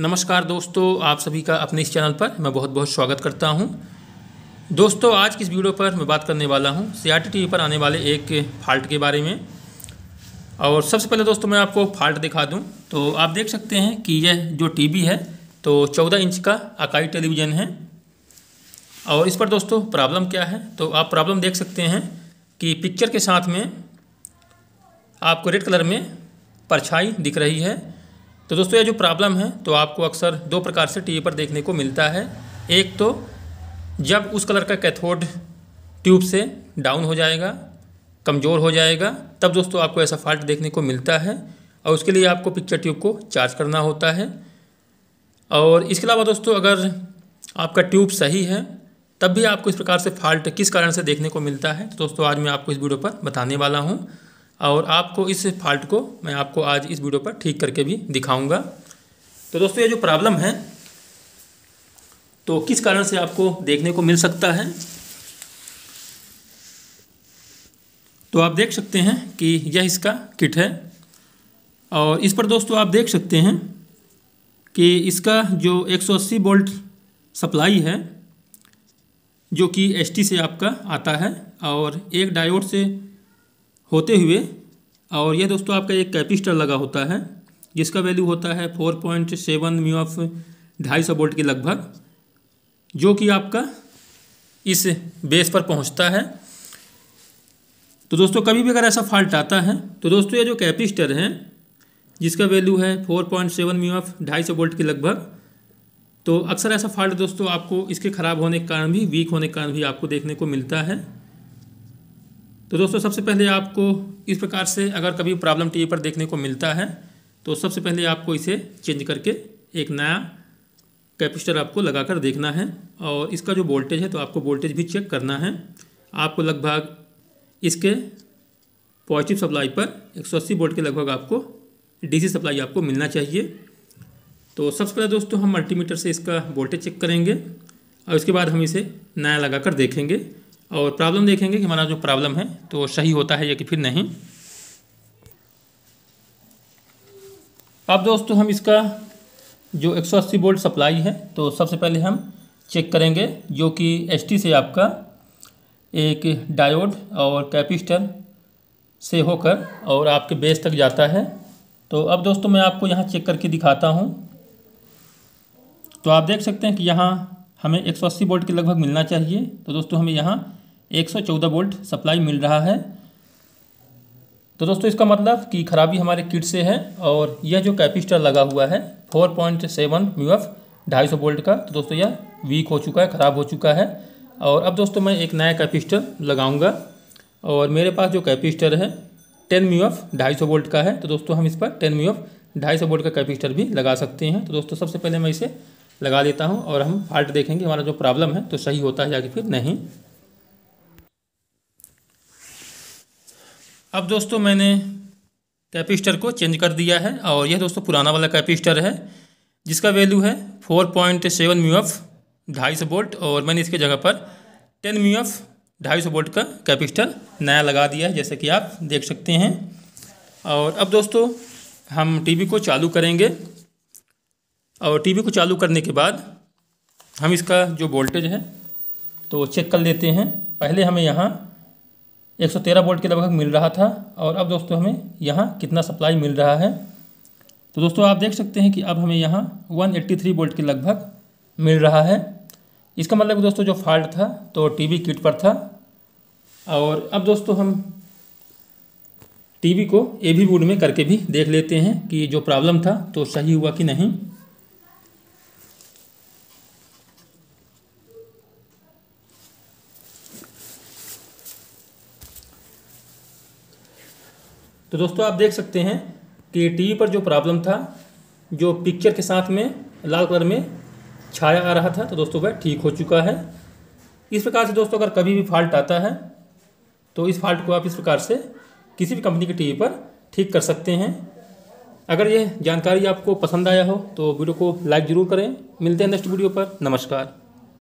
नमस्कार दोस्तों आप सभी का अपने इस चैनल पर मैं बहुत बहुत स्वागत करता हूं दोस्तों आज की इस वीडियो पर मैं बात करने वाला हूं सी आर टी पर आने वाले एक फाल्ट के बारे में और सबसे पहले दोस्तों मैं आपको फाल्ट दिखा दूं तो आप देख सकते हैं कि यह जो टीवी है तो 14 इंच का अकाई टेलीविज़न है और इस पर दोस्तों प्रॉब्लम क्या है तो आप प्रॉब्लम देख सकते हैं कि पिक्चर के साथ में आपको रेड कलर में परछाई दिख रही है तो दोस्तों ये जो प्रॉब्लम है तो आपको अक्सर दो प्रकार से टीवी पर देखने को मिलता है एक तो जब उस कलर का कैथोड ट्यूब से डाउन हो जाएगा कमज़ोर हो जाएगा तब दोस्तों आपको ऐसा फॉल्ट देखने को मिलता है और उसके लिए आपको पिक्चर ट्यूब को चार्ज करना होता है और इसके अलावा दोस्तों अगर आपका ट्यूब सही है तब भी आपको इस प्रकार से फॉल्ट किस कारण से देखने को मिलता है तो दोस्तों आज मैं आपको इस वीडियो पर बताने वाला हूँ और आपको इस फॉल्ट को मैं आपको आज इस वीडियो पर ठीक करके भी दिखाऊंगा तो दोस्तों ये जो प्रॉब्लम है तो किस कारण से आपको देखने को मिल सकता है तो आप देख सकते हैं कि यह इसका किट है और इस पर दोस्तों आप देख सकते हैं कि इसका जो 180 वोल्ट सप्लाई है जो कि एसटी से आपका आता है और एक डायोड से होते हुए और यह दोस्तों आपका एक कैपिस्टर लगा होता है जिसका वैल्यू होता है four point seven mu of ढाई सौ वोल्ट के लगभग जो कि आपका इस बेस पर पहुंचता है तो दोस्तों कभी भी अगर ऐसा फॉल्ट आता है तो दोस्तों ये जो कैपिस्टर है जिसका वैल्यू है four point seven mu of ढाई सौ वोल्ट के लगभग तो अक्सर ऐसा फॉल्ट दोस्तों आपको इसके ख़राब होने के कारण भी वीक होने के कारण भी आपको देखने को मिलता है तो दोस्तों सबसे पहले आपको इस प्रकार से अगर कभी प्रॉब्लम टीवी पर देखने को मिलता है तो सबसे पहले आपको इसे चेंज करके एक नया कैपेसिटर आपको लगा कर देखना है और इसका जो वोल्टेज है तो आपको वोल्टेज भी चेक करना है आपको लगभग इसके पॉजिटिव सप्लाई पर 180 वोल्ट के लगभग आपको डीसी सप्लाई आपको मिलना चाहिए तो सबसे पहले दोस्तों हम मल्टीमीटर से इसका वोल्टेज चेक करेंगे और इसके बाद हम इसे नया लगा कर देखेंगे और प्रॉब्लम देखेंगे कि हमारा जो प्रॉब्लम है तो सही होता है या कि फिर नहीं अब दोस्तों हम इसका जो 180 वोल्ट सप्लाई है तो सबसे पहले हम चेक करेंगे जो कि एस से आपका एक डायोड और कैपिस्टर से होकर और आपके बेस तक जाता है तो अब दोस्तों मैं आपको यहाँ चेक करके दिखाता हूँ तो आप देख सकते हैं कि यहाँ हमें 180 वोल्ट के लगभग मिलना चाहिए तो दोस्तों हमें यहाँ 114 वोल्ट सप्लाई मिल रहा है तो दोस्तों इसका मतलब कि खराबी हमारे किट से है और यह जो कैपिस्टर लगा हुआ है 4.7 पॉइंट सेवन म्यू एफ ढाई वोल्ट का तो दोस्तों यह वीक हो चुका है ख़राब हो चुका है और अब दोस्तों मैं एक नया कैपिस्टर लगाऊंगा और मेरे पास जो कैपिस्टर है टेन म्यू एफ ढाई सौ वोल्ट का है तो दोस्तों हम इस पर टेन म्यू एफ ढाई सौ वोल्ट का कैपिस्टर भी लगा सकते हैं तो दोस्तों सबसे पहले मैं इसे लगा देता हूँ और हम फाल्ट देखेंगे हमारा जो प्रॉब्लम है तो सही होता है या कि फिर नहीं अब दोस्तों मैंने कैपिस्टर को चेंज कर दिया है और यह दोस्तों पुराना वाला कैपिस्टर है जिसका वैल्यू है four point seven mu F ढाई सौ वोल्ट और मैंने इसके जगह पर टेन म्यू एफ ढाई सौ वोल्ट का कैपिस्टर नया लगा दिया है जैसे कि आप देख सकते हैं और अब दोस्तों हम टीवी को चालू करेंगे और टीवी को चालू करने के बाद हम इसका जो वोल्टेज है तो चेक कर लेते हैं पहले हमें यहाँ तेरह वोल्ट के लगभग मिल रहा था और अब दोस्तों हमें यहाँ कितना सप्लाई मिल रहा है तो दोस्तों आप देख सकते हैं कि अब हमें यहाँ थ्री वोल्ट के लगभग मिल रहा है इसका मतलब दोस्तों जो फॉल्ट था तो टीवी किट पर था और अब दोस्तों हम टीवी को ए वी वुड में करके भी देख लेते हैं कि जो प्रॉब्लम था तो सही हुआ कि नहीं तो दोस्तों आप देख सकते हैं कि टी पर जो प्रॉब्लम था जो पिक्चर के साथ में लाल कलर में छाया आ रहा था तो दोस्तों वह ठीक हो चुका है इस प्रकार से दोस्तों अगर कभी भी फॉल्ट आता है तो इस फॉल्ट को आप इस प्रकार से किसी भी कंपनी के टीवी पर ठीक कर सकते हैं अगर यह जानकारी आपको पसंद आया हो तो वीडियो को लाइक ज़रूर करें मिलते हैं नेक्स्ट वीडियो पर नमस्कार